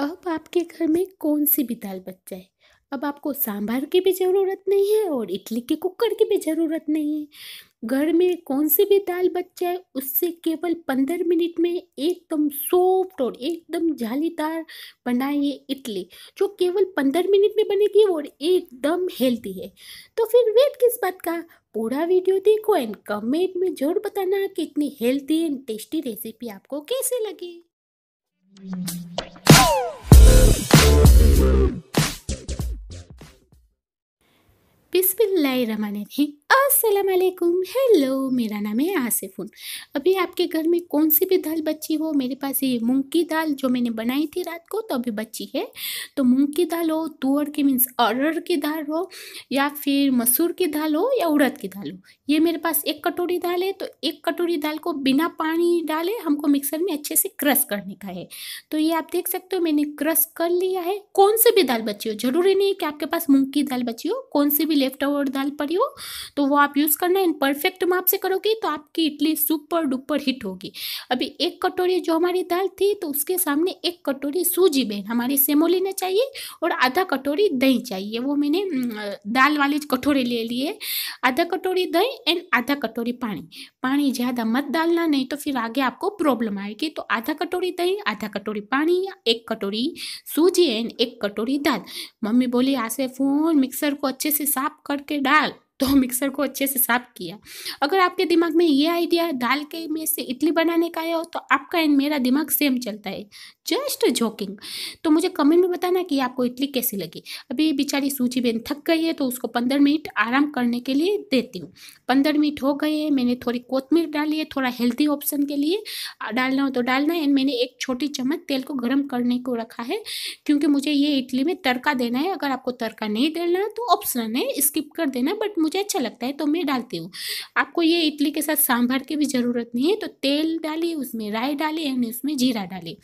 अब आपके घर में कौन सी भी दाल बच जाए अब आपको सांभर की भी ज़रूरत नहीं है और इडली के कुकर की भी ज़रूरत नहीं है घर में कौन सी भी दाल बच जाए उससे केवल पंद्रह मिनट में एकदम सॉफ्ट और एकदम जालीदार बनाइए इडली जो केवल पंद्रह मिनट में बनेगी और एकदम हेल्दी है तो फिर वेट किस बात का पूरा वीडियो देखो एंड कमेंट में ज़रूर बताना कि इतनी हेल्दी एंड टेस्टी रेसिपी आपको कैसे लगी पिसपिल असलकुम हेलो मेरा नाम है आसिफुन अभी आपके घर में कौन सी भी दाल बची हो मेरे पास ये मूँग की दाल जो मैंने बनाई थी रात को तो अभी बची है तो मूँग की दाल हो तुअर की मीन्स अरहर की दाल हो या फिर मसूर की दाल हो या उड़द की दाल हो ये मेरे पास एक कटोरी दाल है तो एक कटोरी दाल को बिना पानी डाले हमको मिक्सर में अच्छे से क्रश करने का है तो ये आप देख सकते हो मैंने क्रश कर लिया है कौन सी भी दाल बची हो ज़रूरी नहीं कि आपके पास मूँग की दाल बची हो कौन सी भी लेफ्ट ओवर दाल पड़ी हो तो वो आप यूज़ करना इन परफेक्ट माप से करोगे तो आपकी इडली सुपर डुपर हिट होगी अभी एक कटोरी जो हमारी दाल थी तो उसके सामने एक कटोरी सूजी बहन हमारी सेमोली ने चाहिए और आधा कटोरी दही चाहिए वो मैंने दाल वाली कटोरे ले लिए आधा कटोरी दही एंड आधा कटोरी पानी पानी ज़्यादा मत डालना नहीं तो फिर आगे आपको प्रॉब्लम आएगी तो आधा कटोरी दही आधा कटोरी पानी एक कटोरी सूजी एंड एक कटोरी दाल मम्मी बोली आसे फोन मिक्सर को अच्छे से साफ करके डाल तो मिक्सर को अच्छे से साफ किया अगर आपके दिमाग में ये आइडिया दाल के में से इडली बनाने का है तो आपका एंड मेरा दिमाग सेम चलता है जस्ट जोकिंग तो मुझे कमेंट में बताना कि आपको इडली कैसी लगी अभी बेचारी सूची बहन थक गई है तो उसको पंद्रह मिनट आराम करने के लिए देती हूँ पंद्रह मिनट हो गए हैं मैंने थोड़ी कोतमीर डाली है थोड़ा हेल्थी ऑप्शन के लिए डालना हो तो डालना है एंड मैंने एक छोटी चम्मच तेल को गर्म करने को रखा है क्योंकि मुझे ये इडली में तड़का देना है अगर आपको तड़का नहीं देना तो ऑप्शनल है स्किप कर देना बट मुझे अच्छा लगता है तो मैं डालती हूँ आपको ये इडली के साथ सांभर की भी ज़रूरत नहीं है तो तेल डाली उसमें राई डाली एंड उसमें जीरा डाली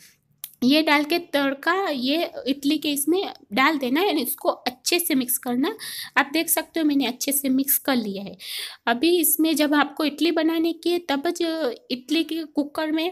ये डाल के तड़का ये इडली के इसमें डाल देना है इसको अच्छे से मिक्स करना आप देख सकते हो मैंने अच्छे से मिक्स कर लिया है अभी इसमें जब आपको इडली बनाने की है तब जो इडली के कुकर में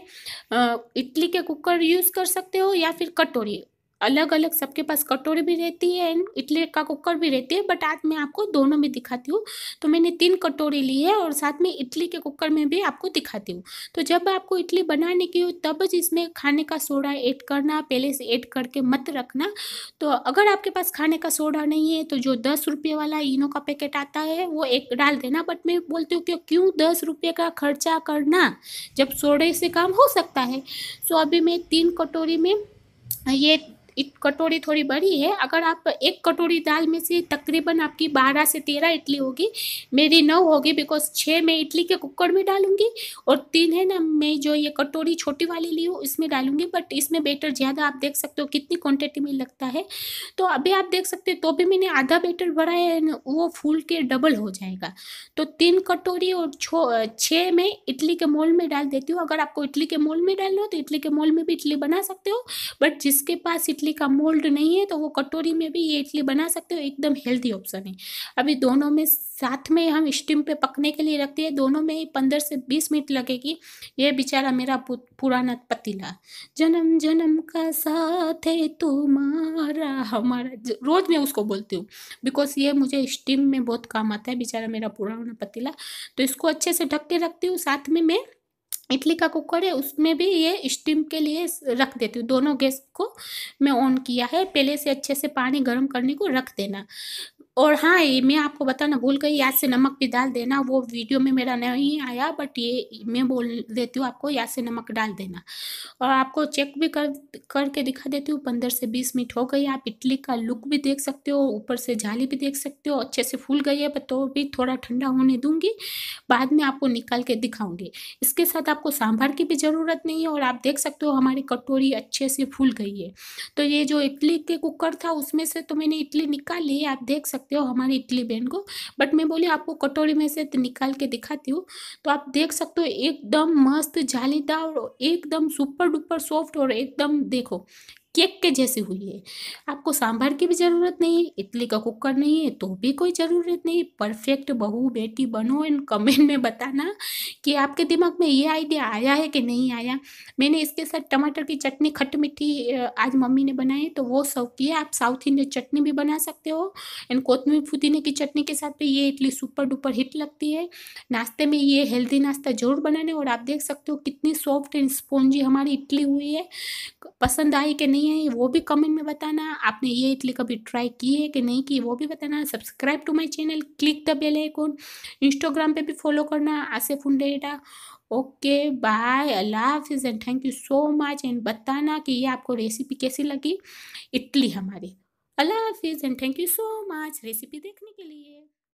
इडली के कुकर यूज़ कर सकते हो या फिर कटोरी अलग अलग सबके पास कटोरी भी रहती है एंड इडली का कुकर भी रहती है बट आज मैं आपको दोनों में दिखाती हूँ तो मैंने तीन कटोरी ली है और साथ में इडली के कुकर में भी आपको दिखाती हूँ तो जब आपको इडली बनाने की हो तब इसमें खाने का सोडा ऐड करना पहले से ऐड करके मत रखना तो अगर आपके पास खाने का सोडा नहीं है तो जो दस रुपये वाला इनो का पैकेट आता है वो एक डाल देना बट मैं बोलती हूँ कि क्यों दस रुपये का खर्चा करना जब सोडे से काम हो सकता है सो अभी मैं तीन कटोरी में ये कटोरी थोड़ी बड़ी है अगर आप एक कटोरी दाल में से तकरीबन आपकी बारह से तेरह इडली होगी मेरी नौ होगी बिकॉज छः मैं इडली के कुकर में डालूंगी और तीन है ना मैं जो ये कटोरी छोटी वाली ली हूँ इसमें डालूंगी बट इसमें बेटर ज़्यादा आप देख सकते हो कितनी क्वान्टिटी में लगता है तो अभी आप देख सकते हो तो भी मैंने आधा बेटर भरा है वो फूल के डबल हो जाएगा तो तीन कटोरी और छः में इडली के मोल में डाल देती हूँ अगर आपको इडली के मोल में डालना हो तो इडली के मोल में भी इडली बना सकते हो बट जिसके पास इडली इडली का मोल्ड नहीं है तो वो कटोरी में भी ये इडली बना सकते हो एकदम हेल्दी ऑप्शन है अभी दोनों में साथ में हम स्टीम पे पकने के लिए रखते हैं दोनों में पंद्रह से बीस मिनट लगेगी ये बेचारा मेरा पुराना पतीला जन्म जन्म का साथ है तुम्हारा हमारा रोज़ मैं उसको बोलती हूँ बिकॉज ये मुझे स्टीम में बहुत काम आता है बेचारा मेरा पुराना पतीला तो इसको अच्छे से ढक के रखती हूँ साथ में मैं इडली का कुकर है उसमें भी ये स्टीम के लिए रख देती हूँ दोनों गैस को मैं ऑन किया है पहले से अच्छे से पानी गर्म करने को रख देना और हाँ ये मैं आपको बताना भूल गई याद से नमक भी डाल देना वो वीडियो में मेरा नहीं आया बट ये मैं बोल देती हूँ आपको याद से नमक डाल देना और आपको चेक भी कर करके दिखा देती हूँ पंद्रह से बीस मिनट हो गई आप इडली का लुक भी देख सकते हो ऊपर से जाली भी देख सकते हो अच्छे से फूल गई है बट तो भी थोड़ा ठंडा होने दूँगी बाद में आपको निकाल के दिखाऊँगी इसके साथ आपको सांभर की भी ज़रूरत नहीं है और आप देख सकते हो हमारी कटोरी अच्छे से फूल गई है तो ये जो इडली के कुकर था उसमें से तो मैंने इडली निकाल ली आप देख सकते सकते हो हमारी इडली बहन को बट मैं बोली आपको कटोरी में से निकाल के दिखाती हूँ तो आप देख सकते हो एकदम मस्त जालीदार और एकदम सुपर डुपर सॉफ्ट और एकदम देखो केक के जैसी हुई है आपको सांभर की भी ज़रूरत नहीं है इडली का कुकर नहीं है तो भी कोई ज़रूरत नहीं परफेक्ट बहू बेटी बनो एंड कमेंट में बताना कि आपके दिमाग में ये आइडिया आया है कि नहीं आया मैंने इसके साथ टमाटर की चटनी खट्ट मीठी आज मम्मी ने बनाई तो वो सर्व की आप साउथ इंडियन चटनी भी बना सकते हो एंड कोतमी पुदीने की चटनी के साथ भी ये इडली सुपर डुपर हिट लगती है नाश्ते में ये हेल्दी नाश्ता जरूर बनाने और आप देख सकते हो कितनी सॉफ्ट एंड स्पॉन्जी हमारी इडली हुई है पसंद आई कि नहीं रही हैं वो भी कमेंट में बताना आपने ये इडली कभी ट्राई की है कि नहीं की वो भी बताना subscribe to my channel click the bell icon Instagram पे भी फॉलो करना आसिफ उंडेटा ओके बाय अल्लाह हाफिज़ and thank you so much and बताना कि ये आपको रेसिपी कैसी लगी इडली हमारी अल्लाह हाफिज़ and thank you so much recipe देखने के लिए